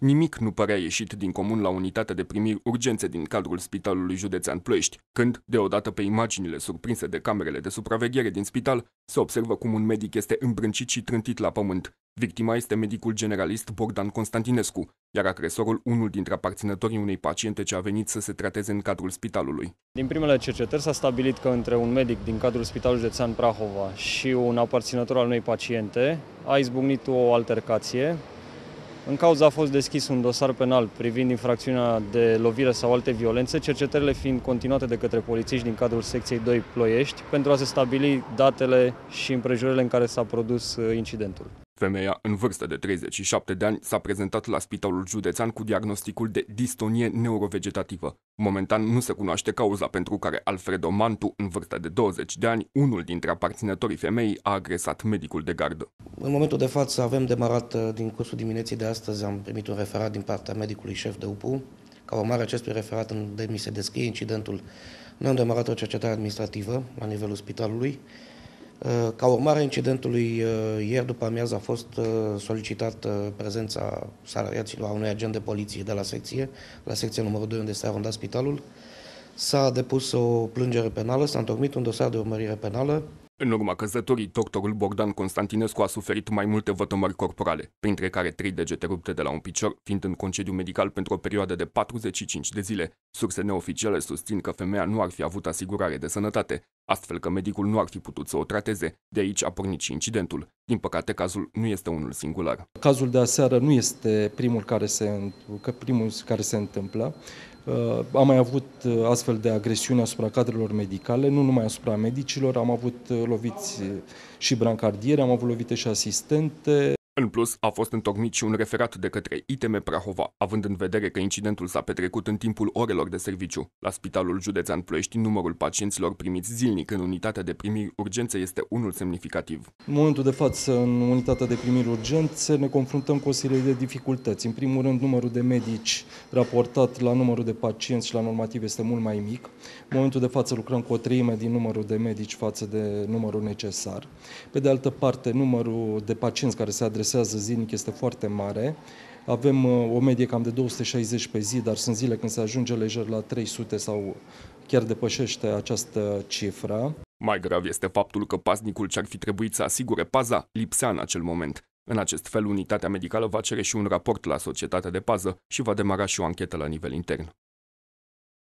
Nimic nu părea ieșit din comun la unitatea de primiri urgențe din cadrul Spitalului Județean Ploiești, când, deodată pe imaginile surprinse de camerele de supraveghere din spital, se observă cum un medic este îmbrâncit și trântit la pământ. Victima este medicul generalist Bogdan Constantinescu, iar agresorul unul dintre aparținătorii unei paciente ce a venit să se trateze în cadrul spitalului. Din primele cercetări s-a stabilit că între un medic din cadrul Spitalului Județean Prahova și un aparținător al unei paciente a izbucnit o altercație în cauza a fost deschis un dosar penal privind infracțiunea de lovire sau alte violențe, cercetările fiind continuate de către polițiști din cadrul secției 2 Ploiești pentru a se stabili datele și împrejurările în care s-a produs uh, incidentul. Femeia, în vârstă de 37 de ani, s-a prezentat la Spitalul Județean cu diagnosticul de distonie neurovegetativă. Momentan nu se cunoaște cauza pentru care Alfredo Mantu, în vârstă de 20 de ani, unul dintre aparținătorii femeii, a agresat medicul de gardă. În momentul de față avem demarat uh, din cursul dimineții de astăzi, am primit un referat din partea medicului șef de UPU. Ca urmare acestui referat, în demi se descrie incidentul, noi am demarat o cercetare administrativă la nivelul spitalului Uh, ca urmare a incidentului, uh, ieri după amiază a fost uh, solicitată prezența salariaților a unui agent de poliție de la secție, la secția numărul 2 unde este arundat spitalul. S-a depus o plângere penală, s-a întocmit un dosar de urmărire penală. În urma căzătorii, doctorul Bogdan Constantinescu a suferit mai multe vătămări corporale, printre care trei degete rupte de la un picior, fiind în concediu medical pentru o perioadă de 45 de zile. Surse neoficiale susțin că femeia nu ar fi avut asigurare de sănătate astfel că medicul nu ar fi putut să o trateze. De aici a pornit și incidentul. Din păcate, cazul nu este unul singular. Cazul de aseară nu este primul care se, primul care se întâmplă. Uh, am mai avut uh, astfel de agresiuni asupra cadrelor medicale, nu numai asupra medicilor, am avut uh, loviți și brancardiere, am avut lovite și asistente. În plus, a fost întocmit și un referat de către ITM Prahova, având în vedere că incidentul s-a petrecut în timpul orelor de serviciu. La Spitalul Județean Ploiești, numărul pacienților primiți zilnic în unitatea de primiri urgențe este unul semnificativ. În momentul de față, în unitatea de primiri urgențe, ne confruntăm cu o serie de dificultăți. În primul rând, numărul de medici raportat la numărul de pacienți și la normativ este mult mai mic. În momentul de față lucrăm cu o treime din numărul de medici față de numărul necesar. Pe de altă parte, numărul de pacienți care se adresează adresează zilnic este foarte mare. Avem uh, o medie cam de 260 pe zi, dar sunt zile când se ajunge lejer la 300 sau chiar depășește această cifră. Mai grav este faptul că paznicul ce ar fi trebuit să asigure paza lipsea în acel moment. În acest fel, unitatea medicală va cere și un raport la societatea de pază și va demara și o anchetă la nivel intern.